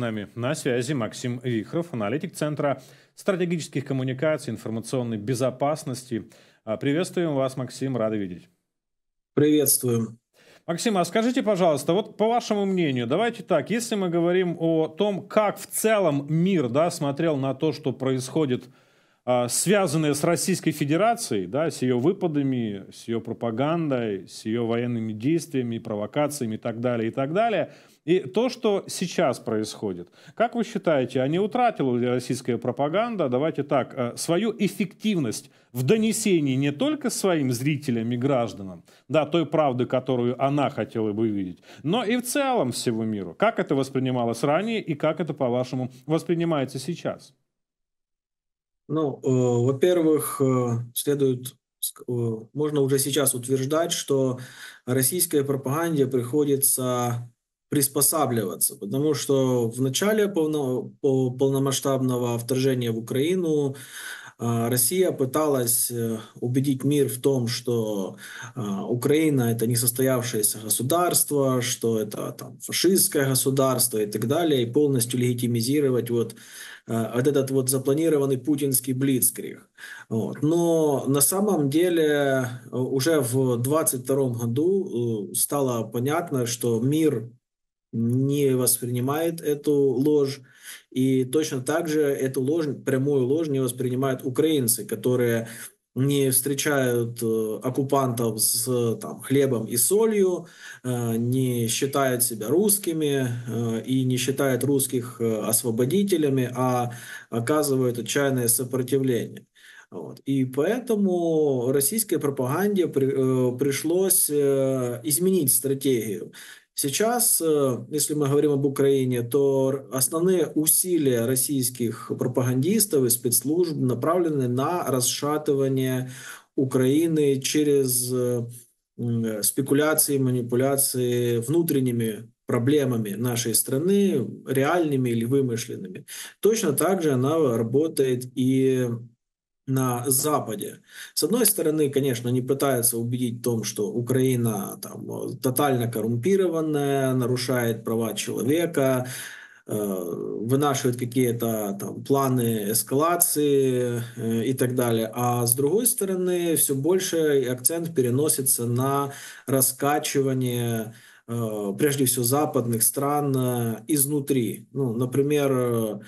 нами на связи Максим Вихров, аналитик Центра стратегических коммуникаций, информационной безопасности. А, приветствуем вас, Максим, рады видеть. Приветствуем. Максим, а скажите, пожалуйста, вот по вашему мнению, давайте так, если мы говорим о том, как в целом мир да, смотрел на то, что происходит в а, связанные с Российской Федерацией, да, с ее выпадами, с ее пропагандой, с ее военными действиями, провокациями и так далее, и так далее. И то, что сейчас происходит, как вы считаете, а утратила ли российская пропаганда, давайте так, э, свою эффективность в донесении не только своим зрителям и гражданам, да, той правды, которую она хотела бы видеть, но и в целом всего миру? Как это воспринималось ранее и как это, по-вашему, воспринимается сейчас? Ну, э, во-первых, э, следует э, можно уже сейчас утверждать, что российская пропаганде приходится приспосабливаться, потому что в начале полно, полномасштабного вторжения в Украину а, Россия пыталась э, убедить мир в том, что а, Украина это несостоявшееся государство, что это там фашистское государство и так далее, и полностью легитимизировать вот э, вот этот вот запланированный путинский блицкриг. Вот. Но на самом деле э, уже в 22 году стало понятно, что мир не воспринимает эту ложь. И точно так же эту ложь, прямую ложь не воспринимают украинцы, которые не встречают э, оккупантов с там, хлебом и солью, э, не считают себя русскими э, и не считают русских освободителями, а оказывают отчаянное сопротивление. Вот. И поэтому российской пропаганде при, э, пришлось э, изменить стратегию. Сейчас, э, если мы говорим об Украине, то основные усилия российских пропагандистов и спецслужб направлены на расшатывание Украины через э, э, спекуляции, манипуляции внутренними проблемами нашей страны, реальными или вымышленными. Точно так же она работает и на Западе. С одной стороны, конечно, они пытаются убедить в том, что Украина там, тотально коррумпированная, нарушает права человека, э, вынашивает какие-то там планы эскалации э, и так далее. А с другой стороны, все больше акцент переносится на раскачивание э, прежде всего западных стран изнутри. Ну, например,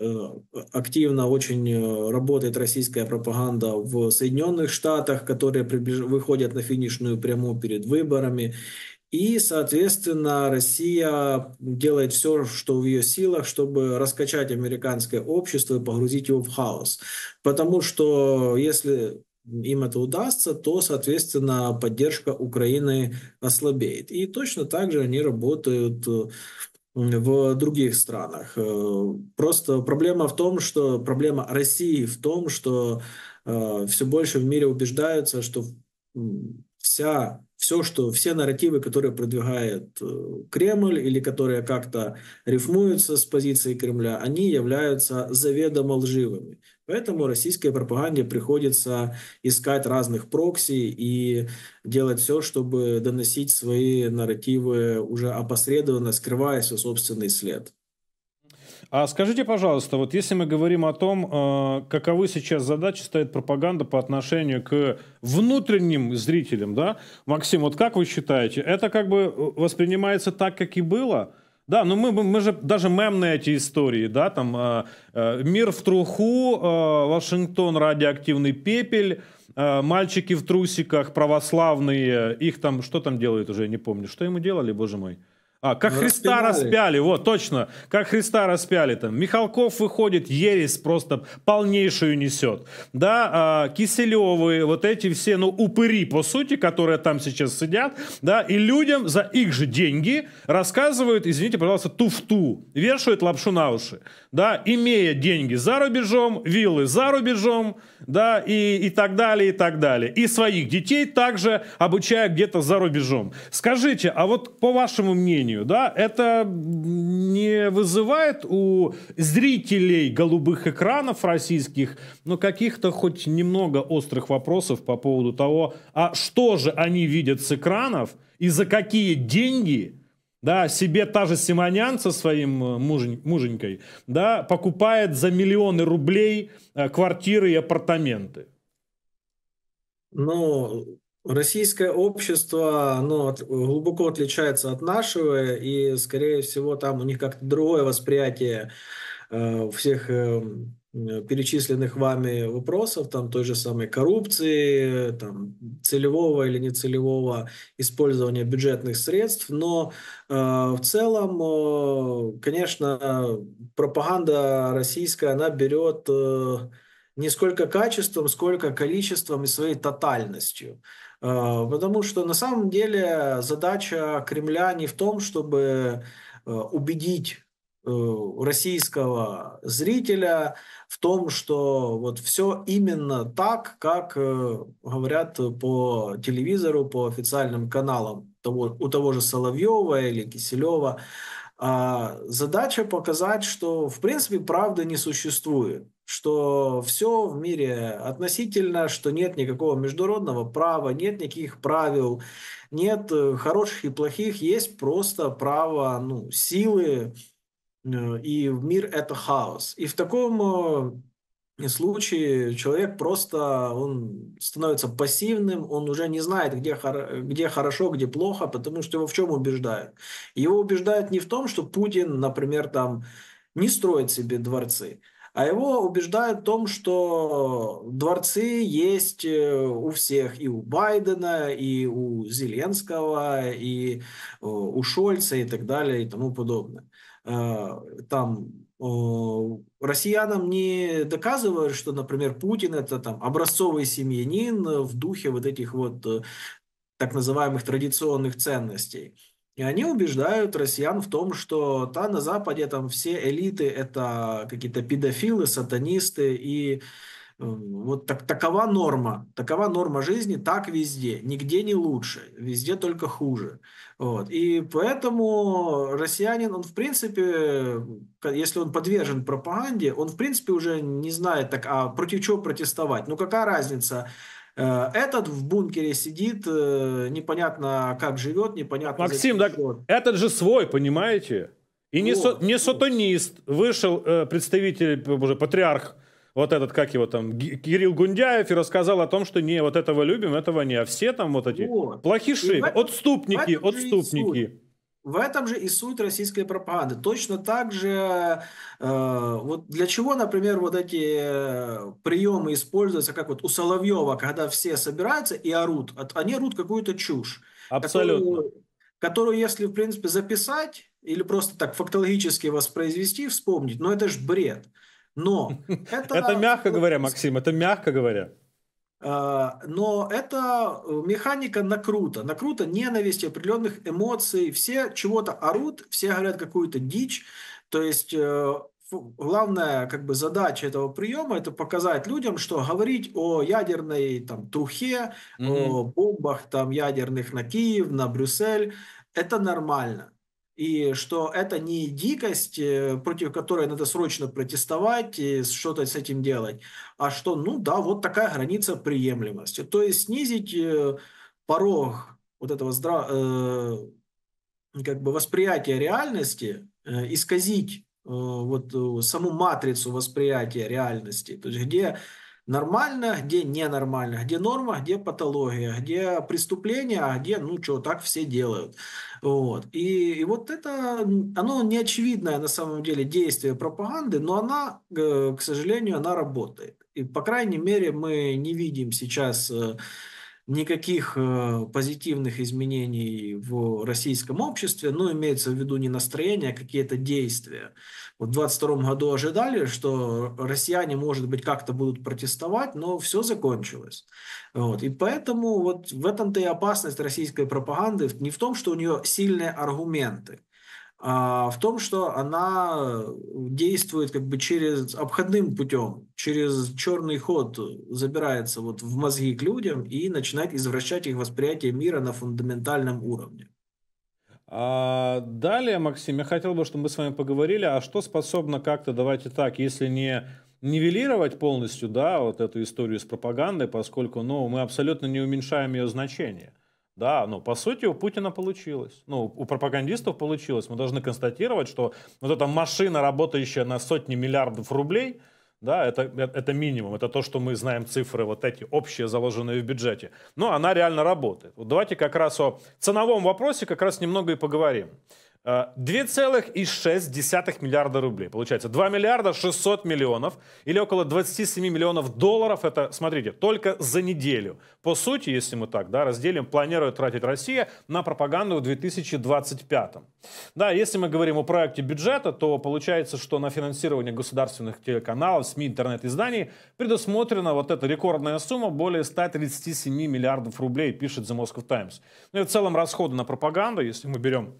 Э, активно очень э, работает российская пропаганда в Соединенных Штатах, которые прибеж... выходят на финишную прямую перед выборами. И, соответственно, Россия делает все, что в ее силах, чтобы раскачать американское общество и погрузить его в хаос. Потому что если им это удастся, то, соответственно, поддержка Украины ослабеет. И точно так же они работают э, в других странах. Э, просто проблема в том, что проблема России в том, что э, все больше в мире убеждаются, что вся все, что все нарративы, которые продвигает э, Кремль или которые как-то рифмуются с позиции Кремля, они являются заведомо лживыми. Поэтому российской пропаганде приходится искать разных прокси и делать все, чтобы доносить свои нарративы уже опосредованно, скрывая свой собственный след. А скажите, пожалуйста, вот если мы говорим о том, э, каковы сейчас задачи стоит пропаганда по отношению к внутренним зрителям, да, Максим, вот как вы считаете, это как бы э, воспринимается так, как и было – да, ну мы, мы же даже мемные эти истории, да, там э, э, мир в труху, э, Вашингтон радиоактивный пепель, э, мальчики в трусиках православные, их там, что там делают уже, я не помню, что ему делали, боже мой. А, как ну, Христа распяли, вот, точно, как Христа распяли там. Михалков выходит, ересь просто полнейшую несет. Да, а, Киселевы, вот эти все, ну, упыри, по сути, которые там сейчас сидят, да, и людям за их же деньги рассказывают, извините, пожалуйста, туфту, вешают лапшу на уши, да, имея деньги за рубежом, виллы за рубежом, да, и, и так далее, и так далее. И своих детей также обучая где-то за рубежом. Скажите, а вот по вашему мнению, мнению, да, это не вызывает у зрителей голубых экранов российских, ну, каких-то хоть немного острых вопросов по поводу того, а что же они видят с экранов и за какие деньги да, себе та же Симонян со своим э, мужень, муженькой, да, покупает за миллионы рублей э, квартиры и апартаменты. Ну, Российское общество, ну, глубоко отличается от нашего, и, скорее всего, там у них как-то другое восприятие э, всех э, перечисленных вами вопросов, там той же самой коррупции, там, целевого или нецелевого использования бюджетных средств. Но э, в целом, э, конечно, пропаганда российская, она берет... Э, не сколько качеством, сколько количеством и своей тотальностью. Э, потому что на самом деле задача Кремля не в том, чтобы э, убедить э, российского зрителя в том, что вот все именно так, как говорят по телевизору, по официальным каналам того, у того же Соловьева или Киселева. А, задача показать, что в принципе правды не существует, что все в мире относительно, что нет никакого международного права, нет никаких правил, нет э, хороших и плохих, есть просто право ну, силы, э, и мир — это хаос. И в таком э, случае человек просто он становится пассивным, он уже не знает, где, хор- где хорошо, где плохо, потому что его в чем убеждают? Его убеждают не в том, что Путин, например, там не строит себе дворцы, а его убеждают в том, что дворцы есть э, у всех, и у Байдена, и у Зеленского, и э, у Шольца, и так далее, и тому подобное. Э, там Э, россиянам не доказывают, что, например, Путин это там образцовый семьянин в духе вот этих вот э, так называемых традиционных ценностей. И они убеждают россиян в том, что там на Западе там все элиты это какие-то педофилы, сатанисты и Эм, вот так, такова норма, такова норма жизни, так везде, нигде не лучше, везде только хуже. Вот. И поэтому россиянин, он в принципе, если он подвержен пропаганде, он в принципе уже не знает, так, а против чего протестовать. Ну какая разница, э, этот в бункере сидит, э, непонятно как живет, непонятно... Максим, так этот же свой, понимаете? И вот. не, ну, со, не сатанист. Вышел э, представитель, боже, патриарх вот этот, как его там, Кирилл Гундяев и рассказал о том, что не, вот этого любим, этого не, а все там вот эти вот. плохиши, этом, отступники, отступники. В этом же и суть российской пропаганды. Точно так же, э, вот для чего, например, вот эти э, приемы используются, как вот у Соловьева, когда все собираются и орут, а они орут какую-то чушь. Абсолютно. Которую, которую, если, в принципе, записать или просто так фактологически воспроизвести, вспомнить, ну это же бред. Но это... Это мягко говоря, Максим, это мягко говоря. А, но это э, механика накрута. Накрута ненависти, определенных эмоций. Все чего-то орут, все говорят какую-то дичь. То есть э, главная как бы задача этого приема это показать людям, что говорить о ядерной там трухе, mm-hmm. о бомбах там ядерных на Киев, на Брюссель, это нормально и что это не дикость, э, против которой надо срочно протестовать и что-то с этим делать, а что, ну да, вот такая граница приемлемости. То есть снизить э, порог вот этого здра... Э, как бы восприятия реальности, исказить вот саму матрицу восприятия реальности, то есть где нормально, где ненормально, где норма, где патология, где преступление, а где, ну что, так все делают. Вот. И, и вот это, оно не очевидное на самом деле действие пропаганды, но она, э, к сожалению, она работает. И, по крайней мере, мы не видим сейчас э, никаких э, позитивных изменений в российском обществе, ну, имеется в виду не настроение, а какие-то действия. Вот в 2022 году ожидали, что россияне, может быть, как-то будут протестовать, но все закончилось. Вот. И поэтому вот в этом-то и опасность российской пропаганды не в том, что у нее сильные аргументы, а, в том, что она действует как бы через обходным путем, через черный ход забирается вот в мозги к людям и начинает извращать их восприятие мира на фундаментальном уровне. А далее, Максим, я хотел бы, чтобы мы с вами поговорили, а что способно как-то, давайте так, если не нивелировать полностью, да, вот эту историю с пропагандой, поскольку, ну, мы абсолютно не уменьшаем ее значение. Да, ну, по сути, у Путина получилось. Ну, у пропагандистов получилось. Мы должны констатировать, что вот эта машина, работающая на сотни миллиардов рублей, да, это, э, это минимум, это то, что мы знаем цифры вот эти общие, заложенные в бюджете. Но она реально работает. Вот давайте как раз о ценовом вопросе как раз немного и поговорим. 2,6 э, миллиарда рублей. Получается 2 миллиарда 600 миллионов или около 27 миллионов долларов. Это, смотрите, только за неделю. По сути, если мы так да, разделим, планирует тратить Россия на пропаганду в 2025. Да, если мы говорим о проекте бюджета, то получается, что на финансирование государственных телеканалов, СМИ, интернет-изданий предусмотрена вот эта рекордная сумма более 137 миллиардов рублей, пишет The Moscow Times. Ну и в целом расходы на пропаганду, если мы берем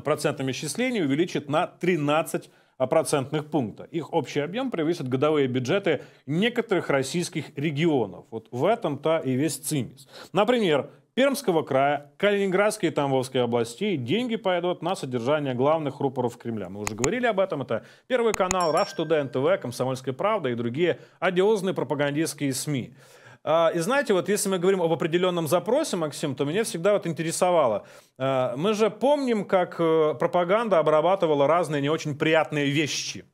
процентном исчислении увеличит на 13 процентных пункта. Их общий объем превысит годовые бюджеты некоторых российских регионов. Вот в этом-то и весь цимис. Например, Пермского края, Калининградской и Тамбовской областей деньги пойдут на содержание главных рупоров Кремля. Мы уже говорили об этом. Это Первый канал, Раш НТВ Комсомольская правда и другие одиозные пропагандистские СМИ. А, и знаете, вот если мы говорим об определенном запросе, Максим, то меня всегда вот интересовало. А, мы же помним, как э, пропаганда обрабатывала разные не очень приятные вещи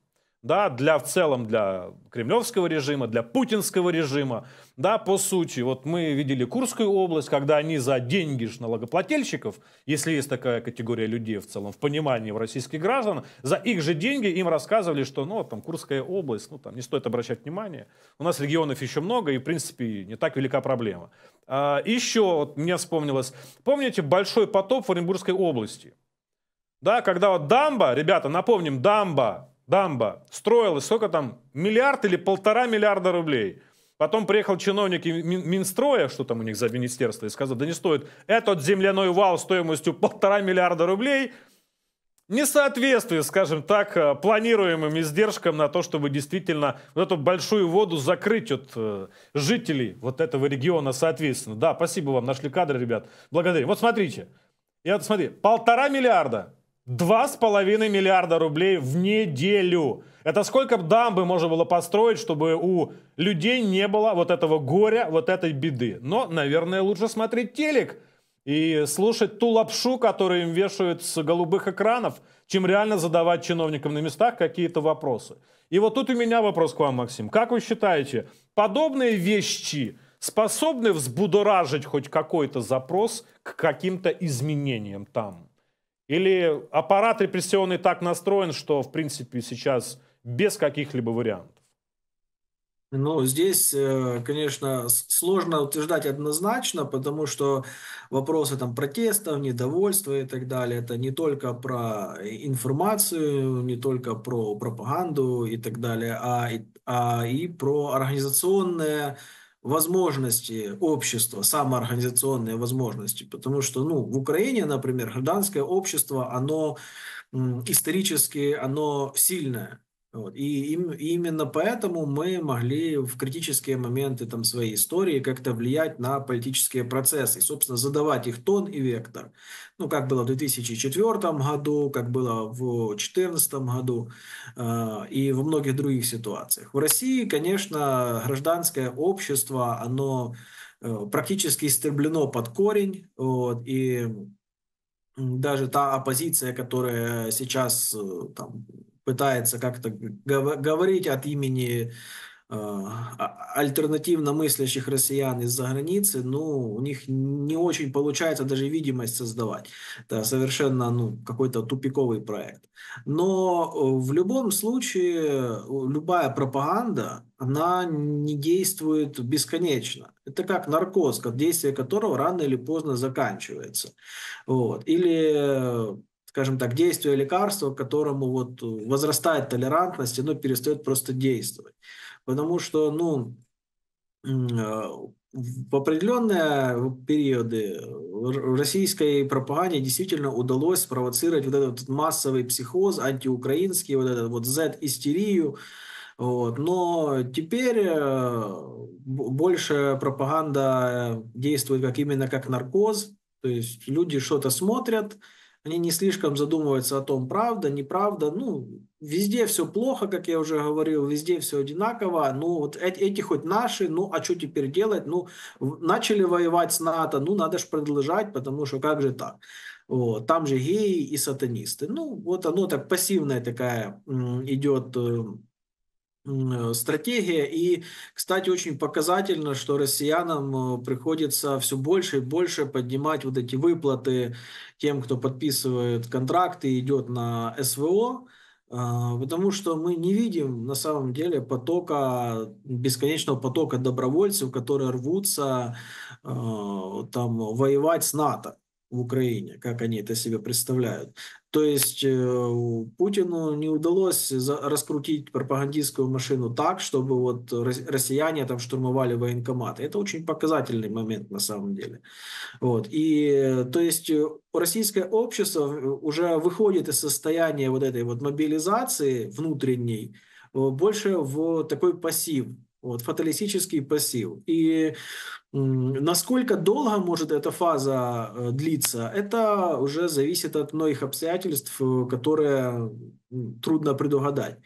да, для в целом для кремлевского режима, для путинского режима, да, по сути, вот мы видели Курскую область, когда они за деньги ж налогоплательщиков, если есть такая категория людей в целом, в понимании в российских граждан, за их же деньги им рассказывали, что, ну, там, Курская область, ну, там, не стоит обращать внимание. у нас регионов еще много, и, в принципе, не так велика проблема. А, еще, вот мне вспомнилось, помните большой потоп в Оренбургской области? Да, когда вот дамба, ребята, напомним, дамба, дамба строилась, сколько там, миллиард или полтора миллиарда рублей. Потом приехал чиновник Минстроя, что там у них за министерство, и сказал, да не стоит, этот земляной вал стоимостью полтора миллиарда рублей не соответствует, скажем так, э, планируемым издержкам на то, чтобы действительно вот эту большую воду закрыть от э, жителей вот этого региона соответственно. Да, спасибо вам, нашли кадры, ребят. благодарю. Вот смотрите. Я вот смотри, полтора миллиарда Два с половиной миллиарда рублей в неделю. Это сколько дамбы можно было построить, чтобы у людей не было вот этого горя, вот этой беды. Но, наверное, лучше смотреть телек и слушать ту лапшу, которую им вешают с голубых экранов, чем реально задавать чиновникам на местах какие-то вопросы. И вот тут у меня вопрос к вам, Максим. Как вы считаете, подобные вещи способны взбудоражить хоть какой-то запрос к каким-то изменениям там? Или аппарат репрессионный так настроен, что, в принципе, сейчас без каких-либо вариантов? Ну, здесь, э, конечно, сложно утверждать однозначно, потому что вопросы там протестов, недовольства и так далее, это не только про информацию, не только про пропаганду и так далее, а, а и про организационное возможности общества, самоорганизационные возможности, потому что, ну, в Украине, например, гражданское общество, оно исторически, оно сильное, вот. И, и именно поэтому мы могли в критические моменты там, своей истории как-то влиять на политические процессы, и, собственно, задавать их тон и вектор. Ну, как было в 2004 году, как было в 2014 году э, и во многих других ситуациях. В России, конечно, гражданское общество, оно э, практически истреблено под корень, вот, и даже та оппозиция, которая сейчас э, там, пытается как-то говорить от имени Э, а, альтернативно мыслящих россиян из-за границы, ну, у них не очень получается даже видимость создавать. Это совершенно ну, какой-то тупиковый проект. Но э, в любом случае любая пропаганда, она не действует бесконечно. Это как наркоз, как действие которого рано или поздно заканчивается. Вот. Или скажем так, действие лекарства, которому вот э, возрастает толерантность, оно перестает просто действовать потому что, ну, э, в определенные периоды российской пропаганде действительно удалось спровоцировать вот этот массовый психоз, антиукраинский, вот этот вот Z-истерию, вот. Но теперь э, больше пропаганда действует как именно как наркоз, то есть люди что-то смотрят, они не слишком задумываются о том, правда, неправда. Ну, везде все плохо, как я уже говорил, везде все одинаково. Ну, вот эти, эти хоть наши, ну, а что теперь делать? Ну, начали воевать с НАТО, ну, надо же продолжать, потому что как же так? Вот, там же геи и сатанисты. Ну, вот оно так пассивная такая идет э, Э, стратегия. И, кстати, очень показательно, что россиянам э, приходится все больше и больше поднимать вот эти выплаты тем, кто подписывает контракты и идет на СВО, а, потому что мы не видим на самом деле потока, бесконечного потока добровольцев, которые рвутся а, там воевать с НАТО в Украине, как они это себе представляют. То есть э, Путину не удалось раскрутить пропагандистскую машину так, чтобы вот россияне там штурмовали военкоматы. Это очень показательный момент на самом деле. Вот. И э, то есть э, российское общество уже выходит из состояния вот этой вот мобилизации внутренней больше в такой пассив вот, фаталистический пассив. И насколько долго может эта фаза э, длиться, это уже зависит от многих обстоятельств, э, которые трудно предугадать.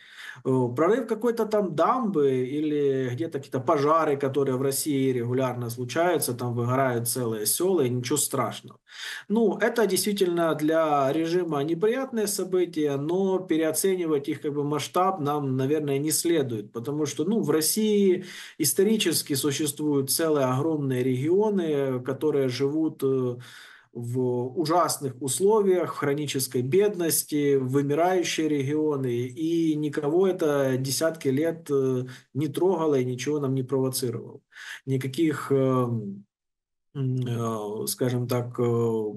Э, прорыв какой-то там дамбы или где-то какие-то пожары, которые в России регулярно случаются, там выгорают целые села, и ничего страшного. Ну, это действительно для режима неприятное событие, но переоценивать их как бы масштаб нам, наверное, не следует, потому что, ну, в России исторически существуют целые огромные регионы, которые живут э, в ужасных условиях, в хронической бедности, в вымирающие регионы, и никого это десятки лет э, не трогало и ничего нам не провоцировало. Никаких э, э, скажем так,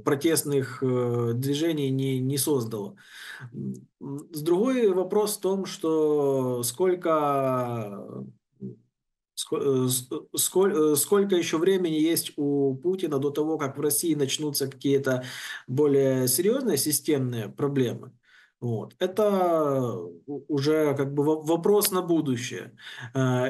протестных движений не, не создало. С другой вопрос в том, что сколько Э, э, сколько, э, сколько еще времени есть у Путина до того, как в России начнутся какие-то более серьезные системные проблемы? Вот. Это уже как бы вопрос на будущее.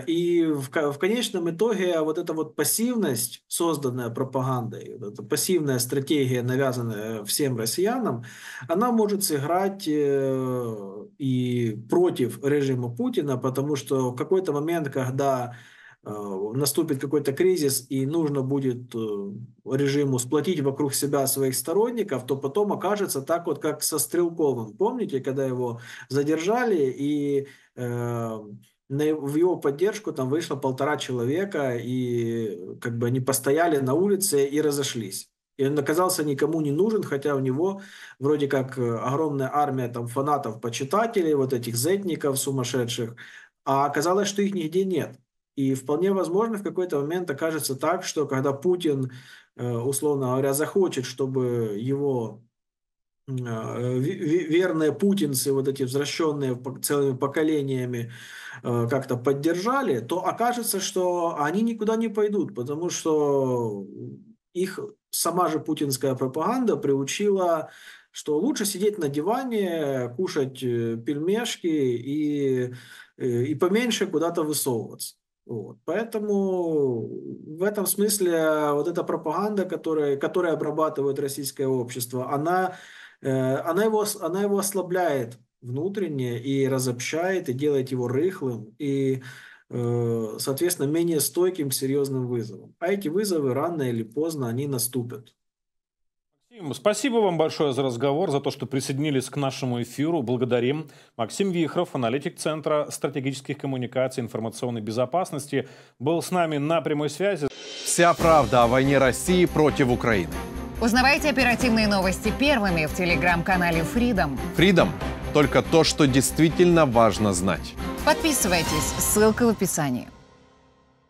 И в, конечном итоге вот эта вот пассивность, созданная пропагандой, вот эта пассивная стратегия, навязанная всем россиянам, она может сыграть и против режима Путина, потому что в какой-то момент, когда Э, наступит какой-то кризис и нужно будет э, режиму сплотить вокруг себя своих сторонников, то потом окажется так вот, как со Стрелковым. Помните, когда его задержали и э, в его поддержку там вышло полтора человека, и как бы они постояли на улице и разошлись. И он оказался никому не нужен, хотя у него вроде как э, огромная армия там фанатов, почитателей, вот этих зетников сумасшедших, а оказалось, что их нигде нет. И вполне возможно, в какой-то момент окажется так, что когда Путин, э, условно говоря, захочет, чтобы его э, верные путинцы, вот эти возвращенные целыми поколениями, э, как-то поддержали, то окажется, что они никуда не пойдут, потому что их сама же путинская пропаганда приучила что лучше сидеть на диване, кушать пельмешки и, и поменьше куда-то высовываться. Вот. Поэтому в этом смысле вот эта пропаганда, которая, которая обрабатывает российское общество, она, э, она, его, она его ослабляет внутренне и разобщает, и делает его рыхлым, и, э, соответственно, менее стойким к серьезным вызовам. А эти вызовы рано или поздно, они наступят. Спасибо вам большое за разговор, за то, что присоединились к нашему эфиру. Благодарим. Максим Вихров, аналитик Центра стратегических коммуникаций и информационной безопасности, был с нами на прямой связи. Вся правда о войне России против Украины. Узнавайте оперативные новости первыми в телеграм-канале Freedom. Freedom – только то, что действительно важно знать. Подписывайтесь, ссылка в описании.